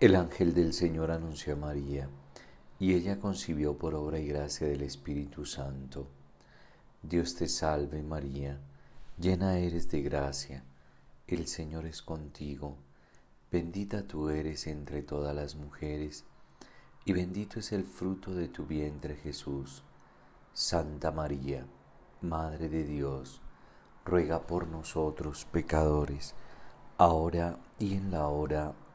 El ángel del Señor anunció a María, y ella concibió por obra y gracia del Espíritu Santo. Dios te salve María, llena eres de gracia, el Señor es contigo, bendita tú eres entre todas las mujeres, y bendito es el fruto de tu vientre Jesús. Santa María, Madre de Dios, ruega por nosotros pecadores, ahora y en la hora de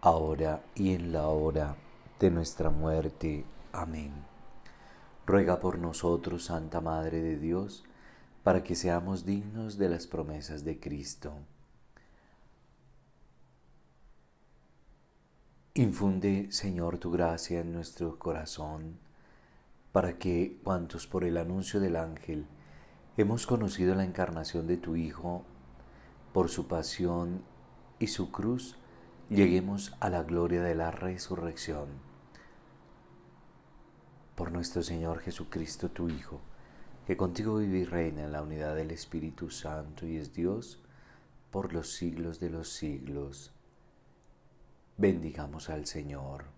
ahora y en la hora de nuestra muerte. Amén. Ruega por nosotros, Santa Madre de Dios, para que seamos dignos de las promesas de Cristo. Infunde, Señor, tu gracia en nuestro corazón, para que cuantos por el anuncio del ángel hemos conocido la encarnación de tu Hijo, por su pasión y su cruz, lleguemos a la gloria de la resurrección. Por nuestro Señor Jesucristo, tu Hijo, que contigo vive y reina en la unidad del Espíritu Santo y es Dios por los siglos de los siglos. Bendigamos al Señor.